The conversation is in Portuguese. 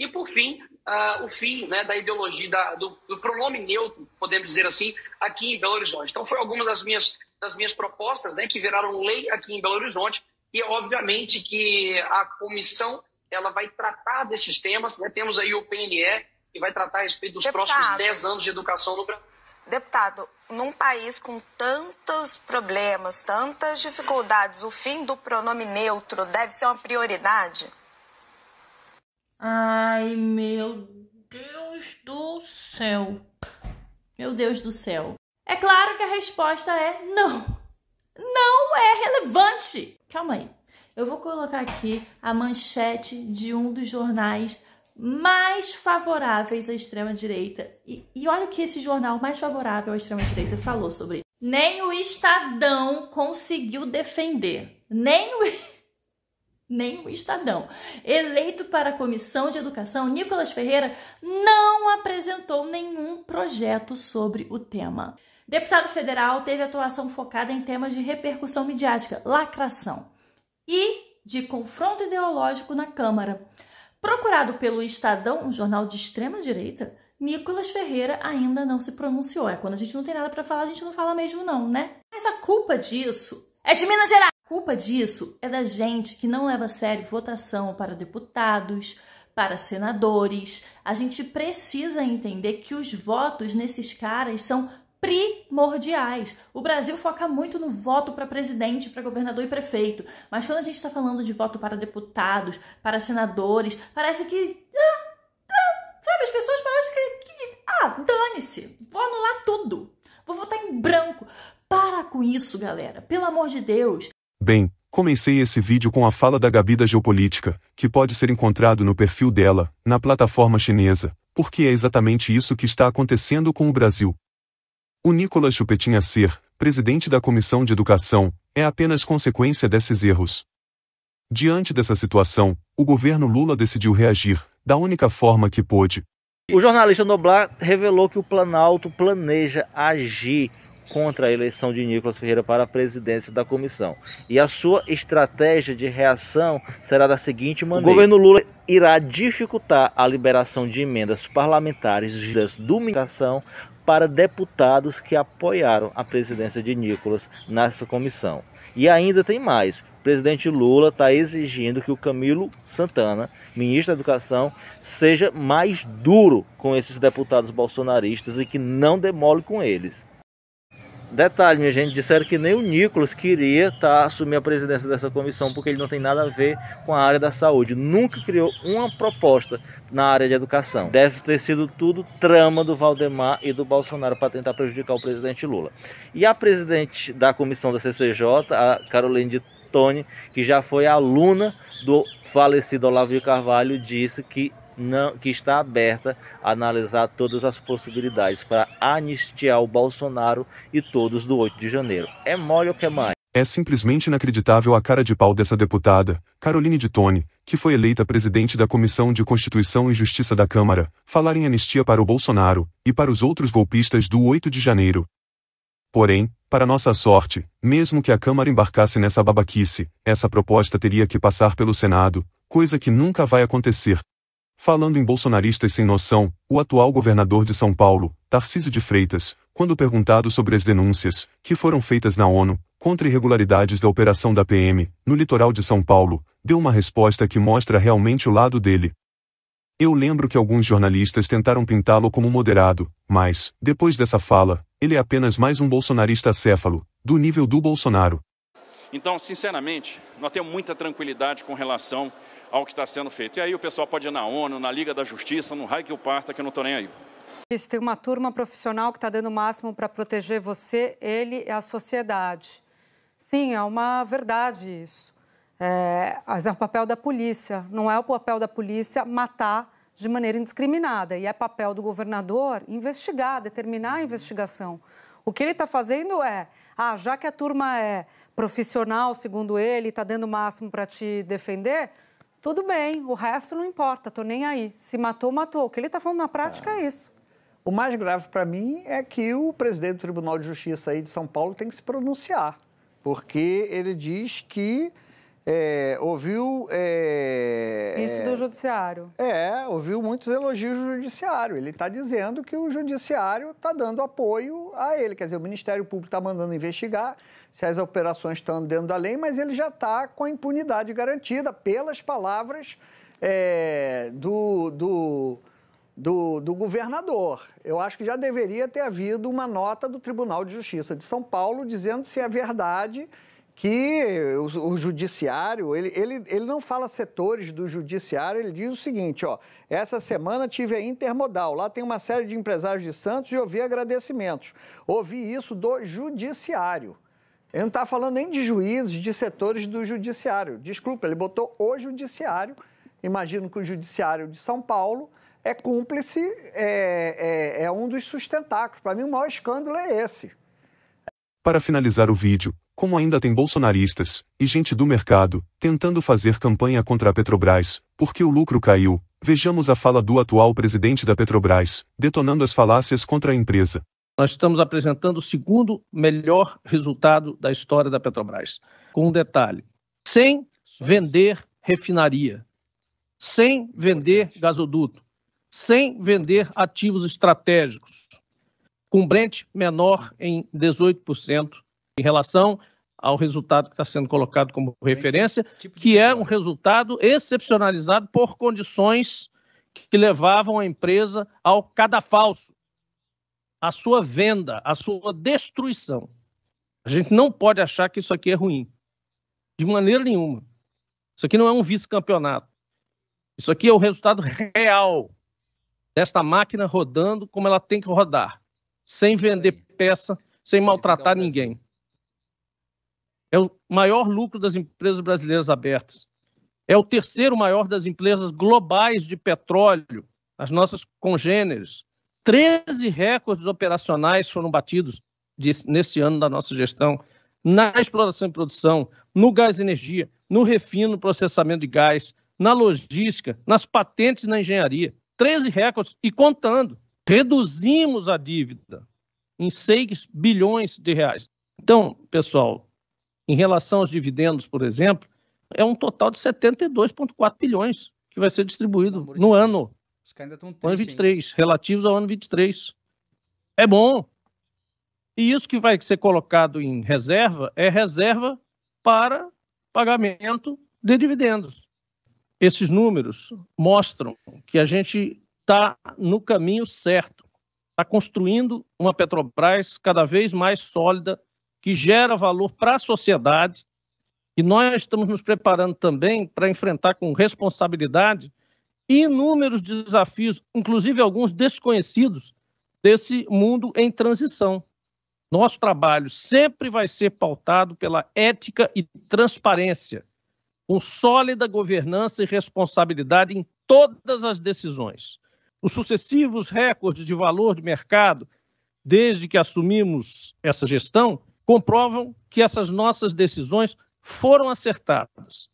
E, por fim, uh, o fim né, da ideologia, da, do, do, pronome neutro, podemos dizer assim, aqui em Belo Horizonte. Então, foi algumas das minhas, das minhas propostas né, que viraram lei aqui em Belo Horizonte. E, obviamente, que a comissão ela vai tratar desses temas. Né? Temos aí o PNE, que vai tratar a respeito dos Deputado. próximos 10 anos de educação no Brasil. Deputado, num país com tantos problemas, tantas dificuldades, o fim do pronome neutro deve ser uma prioridade? Ah, Ai, meu Deus do céu. Meu Deus do céu. É claro que a resposta é não. Não é relevante. Calma aí. Eu vou colocar aqui a manchete de um dos jornais mais favoráveis à extrema-direita. E, e, olha o que esse jornal mais favorável à extrema-direita falou sobre. Isso. Nem o Estadão conseguiu defender. Nem o nem o Estadão. Eleito para a Comissão de Educação, Nicolas Ferreira não apresentou nenhum projeto sobre o tema. Deputado federal teve atuação focada em temas de repercussão midiática, lacração e de confronto ideológico na Câmara. Procurado pelo Estadão, um jornal de extrema direita, Nicolas Ferreira ainda não se pronunciou. É quando a gente não tem nada para falar, a gente não fala mesmo não, né? Mas a culpa disso é de Minas Gerais. Culpa disso é da gente que não leva a sério votação para deputados, para senadores. A gente precisa entender que os votos nesses caras são primordiais. O Brasil foca muito no voto para presidente, para governador e prefeito, mas quando a gente está falando de voto para deputados, para senadores, parece que. Ah, ah, sabe, as pessoas parecem que. que ah, dane-se, vou anular tudo, vou votar em branco. Para com isso, galera, pelo amor de Deus bem, comecei esse vídeo com a fala da Gabi da Geopolítica, que pode ser encontrado no perfil dela, na plataforma chinesa, porque é exatamente isso que está acontecendo com o Brasil. O Nicolas Chupetinha é Ser, presidente da Comissão de Educação, é apenas consequência desses erros. Diante dessa situação, o governo Lula decidiu reagir, da única forma que pôde. O jornalista Noblar revelou que o Planalto planeja agir contra a eleição de Nicolas Ferreira para a presidência da comissão. E a sua estratégia de reação será da seguinte maneira: o governo Lula irá dificultar a liberação de emendas parlamentares das dominação para deputados que apoiaram a presidência de Nicolas nessa comissão. E ainda tem mais. O presidente Lula está exigindo que o Camilo Santana, ministro da Educação, seja mais duro com esses deputados bolsonaristas e que não demole com eles. Detalhe, minha gente, disseram que nem o Nicolas queria tá, assumir a presidência dessa comissão, porque ele não tem nada a ver com a área da saúde. Nunca criou uma proposta na área de educação. Deve ter sido tudo trama do Valdemar e do Bolsonaro para tentar prejudicar o presidente Lula. E a presidente da comissão da CCJ, a Caroline de Toni, que já foi aluna do falecido Olavo de Carvalho, disse que não, que está aberta a analisar todas as possibilidades para anistiar o Bolsonaro e todos do 8 de janeiro. É mole ou que é mais? É simplesmente inacreditável a cara de pau dessa deputada, Caroline de Tone, que foi eleita presidente da Comissão de Constituição e Justiça da Câmara, falar em anistia para o Bolsonaro e para os outros golpistas do 8 de janeiro. Porém, para nossa sorte, mesmo que a Câmara embarcasse nessa babaquice, essa proposta teria que passar pelo Senado, coisa que nunca vai acontecer, Falando em bolsonaristas sem noção, o atual governador de São Paulo, Tarcísio de Freitas, quando perguntado sobre as denúncias que foram feitas na ONU contra irregularidades da operação da PM no litoral de São Paulo, deu uma resposta que mostra realmente o lado dele. Eu lembro que alguns jornalistas tentaram pintá-lo como moderado, mas, depois dessa fala, ele é apenas mais um bolsonarista acéfalo, do nível do Bolsonaro. Então, sinceramente, nós temos muita tranquilidade com relação ao que está sendo feito. E aí o pessoal pode ir na ONU, na Liga da Justiça, no raio que eu parta, que eu não estou nem aí. Isso, tem uma turma profissional que está dando o máximo para proteger você, ele e a sociedade. Sim, é uma verdade isso. É, mas é o papel da polícia. Não é o papel da polícia matar de maneira indiscriminada. E é papel do governador investigar, determinar a investigação. O que ele está fazendo é, ah, já que a turma é profissional, segundo ele, está dando o máximo para te defender, tudo bem, o resto não importa, estou nem aí. Se matou, matou. O que ele está falando na prática é, é isso. O mais grave para mim é que o presidente do Tribunal de Justiça aí de São Paulo tem que se pronunciar, porque ele diz que é, ouviu. É, Isso do é, judiciário. É, ouviu muitos elogios do judiciário. Ele está dizendo que o judiciário está dando apoio a ele. Quer dizer, o Ministério Público está mandando investigar se as operações estão dentro da lei, mas ele já está com a impunidade garantida pelas palavras é, do, do, do, do governador. Eu acho que já deveria ter havido uma nota do Tribunal de Justiça de São Paulo dizendo se é verdade que o, o judiciário, ele, ele, ele não fala setores do judiciário, ele diz o seguinte, ó, essa semana tive a Intermodal, lá tem uma série de empresários de Santos e ouvi agradecimentos. Ouvi isso do judiciário. Ele não está falando nem de juízes, de setores do judiciário. Desculpa, ele botou o judiciário. Imagino que o judiciário de São Paulo é cúmplice, é, é, é um dos sustentáculos. Para mim, o maior escândalo é esse. Para finalizar o vídeo, como ainda tem bolsonaristas e gente do mercado tentando fazer campanha contra a Petrobras, porque o lucro caiu. Vejamos a fala do atual presidente da Petrobras, detonando as falácias contra a empresa. Nós estamos apresentando o segundo melhor resultado da história da Petrobras. Com um detalhe: sem vender refinaria, sem vender gasoduto, sem vender ativos estratégicos, com Brent menor em 18% em relação ao resultado que está sendo colocado como referência, que tipo é um resultado excepcionalizado por condições que levavam a empresa ao cadafalso, à sua venda, à sua destruição. A gente não pode achar que isso aqui é ruim, de maneira nenhuma. Isso aqui não é um vice-campeonato. Isso aqui é o resultado real desta máquina rodando como ela tem que rodar, sem vender peça, sem maltratar ninguém. É o maior lucro das empresas brasileiras abertas. É o terceiro maior das empresas globais de petróleo, as nossas congêneres. 13 recordes operacionais foram batidos nesse ano da nossa gestão na exploração e produção, no gás e energia, no refino, processamento de gás, na logística, nas patentes na engenharia. 13 recordes e contando. Reduzimos a dívida em 6 bilhões de reais. Então, pessoal, em relação aos dividendos, por exemplo, é um total de 72,4 bilhões que vai ser distribuído no Deus. ano. Os caras ainda estão triste, ano 23, hein? relativos ao ano 23. É bom. E isso que vai ser colocado em reserva é reserva para pagamento de dividendos. Esses números mostram que a gente está no caminho certo, está construindo uma Petrobras cada vez mais sólida, que gera valor para a sociedade. E nós estamos nos preparando também para enfrentar com responsabilidade inúmeros desafios, inclusive alguns desconhecidos, desse mundo em transição. Nosso trabalho sempre vai ser pautado pela ética e transparência, com sólida governança e responsabilidade em todas as decisões. Os sucessivos recordes de valor de mercado, desde que assumimos essa gestão, comprovam que essas nossas decisões foram acertadas.